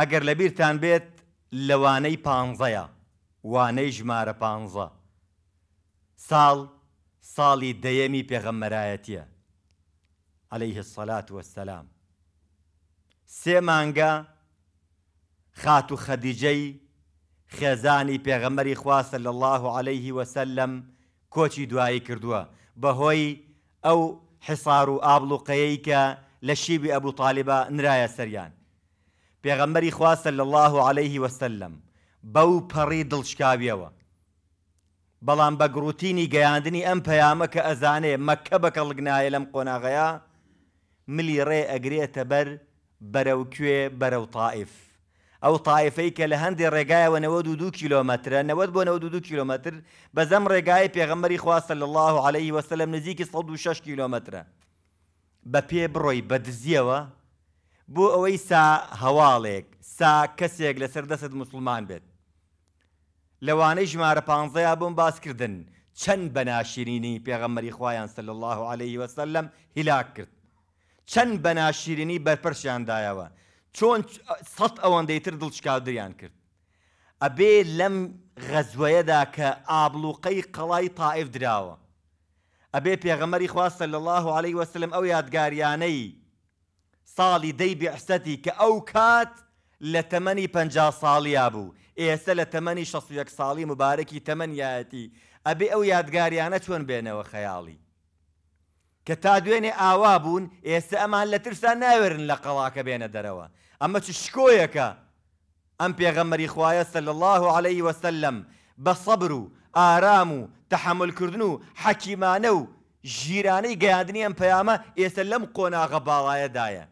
ئەگەر لە بیرتان بێت لەوانەی پانزەیە وانەی ژمارە پانزە ساڵ ساڵی دەیەمی پێغەممەرایەتیە عليه الصلاة والسلام سێ مانگە خات و خەدیجەی خێزانی پێغەمەری خواسە لە الله عليه وسلم کۆچی دوایی کردووە بەهۆی ئەو حسار و ئابلوقەیەی کە لە شیبی ئەبوو تاالبە نرایە سەریان پێغەمبەری خواستە لە الله عليه وسلم بەو پەڕی دڵشکاویەوە بەڵام بە گروتینی گەیاندنی ئەم پەیامە کە ئەزانێ مەکە بەکەڵگنایە لەم قۆناغەیە ملی ڕێ ئەگرێتە بەر بەرەو کوێ بەرەو تاائف ئەو تاائفەی کە لە هەندی ڕێگایەوە 92 کیلومترە 90 بۆ 92 کیلومتر بەزەم ڕێگای پێغەمەری خواستە لە الله عليه وسلم نزیکی 16 کیلومترە بە پێ بڕۆی بە دزیەوە بۆ ئەوەی سا هەواڵێک سا کەسێک لەسەر دەست مسلمان بێت لەوانەی ژمارە پانزەیە بۆم باسکردن چەند بەناشرینی پێغەمەری خوایان سل الله عليه وسلم هیلاک کرد چەند بەناشرینی بەرپەرشیاندایەوە چۆن سەد ئەوەندەی تر دڵشکاودریان کرد ئەبێ لەم غەزوەیەدا کە ئابلوقەی قەڵای تائف دراوە ئەبێ پێغەمەری خواستە لە الله عليه وسلم ئەو یادگاریانەی ساڵی دەی بێحسەتی کە ئەو کات لە تەمەنی پ ساڵیا بوو ئێستا لە تەمەنی 16 ساڵی مبارەکی تەمەنیایەتی ئەبێ ئەو یادگاریانە چۆن بێنەوە خەیاڵی کە تا دوێنێ ئاوا بوون ئێستا ئەمان لە ترسان ناوێرن لە قەڵاکە بێنە دەرەوە ئەمە چ شکۆیەکە ئەم پێغەمەری خوایە سل الله عليه وسلم بە سەبر و ئارام و تحملکردن و حەکیمانە و ژیرانەی گەیاندنی ئەم پەیامە ئێستا لەم قۆناغە باڵایەدایە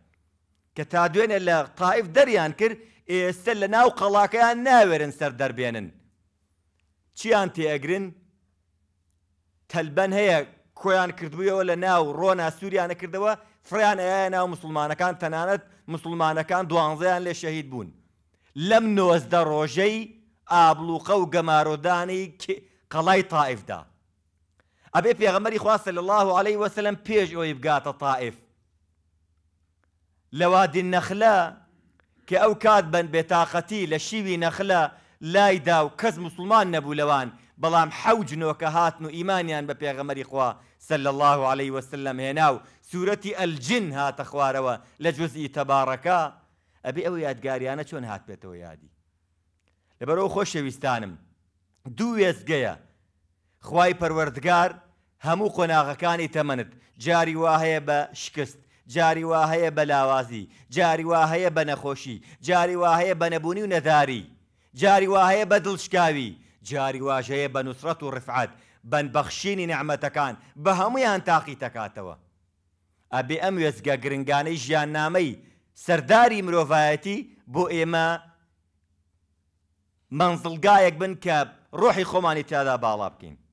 کە تا دوێنێ لە قاائف دەریان کرد ئێستا لە ناو قەڵاکەیان ناوێرن سەر دەربێنن چیان تێئگرن تەلبەن هەیە کۆیان کردبوویەوە لە ناو ڕۆنا سووریانە کردەوە فریان ئەیە ناو مسلمانەکان تەنانەت مسلمانەکان دوانزەیان لێ شەهید بوون لەم نۆزدە ڕۆژەی ئابلوقە و گەمارۆدانی قەڵای تاائفدا ئەبێ پێغەمەری خواستە لە الله عليه وسلم پێش ئەوی بگاتە تاائف لەوادی نەخلە کە ئەو کات بن بێتاقەتی لە شیوی نەخلە لایدا و کەس مسلمان نەبوو لەوان بەڵام حەوجنۆکە هاتن و ئیمانیان بە پێغەمەری خوا سل الله عليه وسلم هێنا و سوورەتی ئەلجن هاتە خوارەوە لە جزئی تەبارەکە ئەبێ ئەو یادگاریانە چۆن هات بێتەوە یادی لەبەرەوە خۆشەویستانم دوو وێزگەیە خوای پەروەردگار هەموو قۆناغەکانی تەمەنت جاری وا هەیە بە شکست جاری وا هەیە بە لاوازی جاری وا هەیە بە نەخۆشی جاری وا هەیە بە نەبوونی و نەداری جاری وا هەیە بە دڵشکاوی جاری واژەیە بە نووسرەت و ڕفعات بەنبەخشینی نەعمەتەکان بە هەمویان تاقی تەکاتەوە ئەبێ ئەم وێزگە گرنگانەی ژیان نامەی سەرداری مرۆڤایەتی بۆ ئێمە منزڵگایەک بن کە ڕۆحی خۆمانی تیادا باڵا بکەین